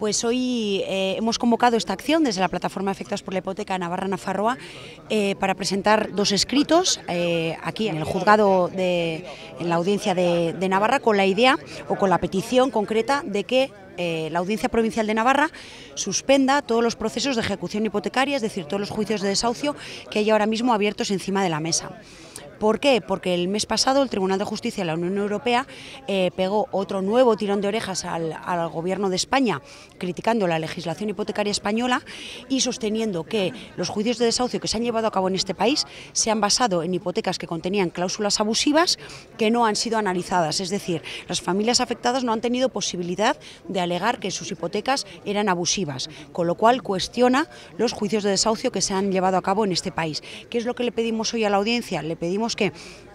Pues hoy eh, hemos convocado esta acción desde la plataforma Afectados por la Hipoteca Navarra Nafarroa eh, para presentar dos escritos eh, aquí en el juzgado, de, en la audiencia de Navarra, con la idea o con la petición concreta de que eh, la Audiencia Provincial de Navarra suspenda todos los procesos de ejecución hipotecaria, es decir, todos los juicios de desahucio que hay ahora mismo abiertos encima de la mesa. ¿Por qué? Porque el mes pasado el Tribunal de Justicia de la Unión Europea eh, pegó otro nuevo tirón de orejas al, al, Gobierno de España, criticando la legislación hipotecaria española y sosteniendo que los juicios de desahucio que se han llevado a cabo en este país se han basado en hipotecas que contenían cláusulas abusivas que no han sido analizadas. Es decir, las familias afectadas no han tenido posibilidad de alegar que sus hipotecas eran abusivas, con lo cual cuestiona los juicios de desahucio que se han llevado a cabo en este país. ¿Qué es lo que le pedimos hoy a la audiencia? Le pedimos que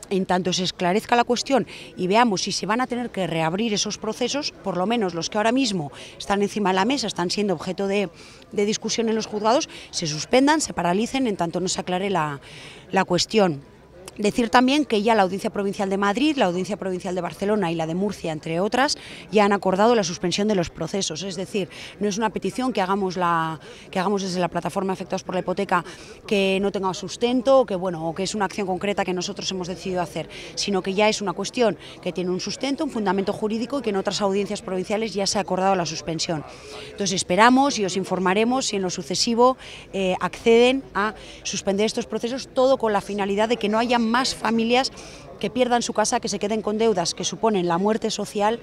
en tanto se esclarezca la cuestión y veamos si se van a tener que reabrir esos procesos, por lo menos los que ahora mismo están encima de la mesa, están siendo objeto de, discusión en los juzgados, se suspendan, se paralicen en tanto no se aclare la cuestión. Decir también que ya la Audiencia Provincial de Madrid, la Audiencia Provincial de Barcelona y la de Murcia, entre otras, ya han acordado la suspensión de los procesos. Es decir, no es una petición que hagamos, la, que hagamos desde la plataforma Afectados por la Hipoteca que no tenga sustento o que, bueno, que es una acción concreta que nosotros hemos decidido hacer, sino que ya es una cuestión que tiene un sustento, un fundamento jurídico y que en otras audiencias provinciales ya se ha acordado la suspensión. Entonces esperamos y os informaremos si en lo sucesivo eh, acceden a suspender estos procesos, todo con la finalidad de que no haya más familias que pierdan su casa, que se queden con deudas que suponen la muerte social,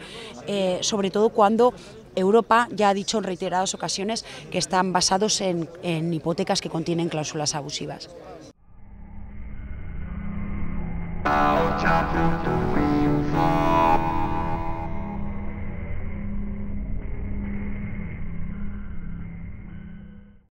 eh, sobre todo cuando Europa ya ha dicho en reiteradas ocasiones que están basados en, en hipotecas que contienen cláusulas abusivas.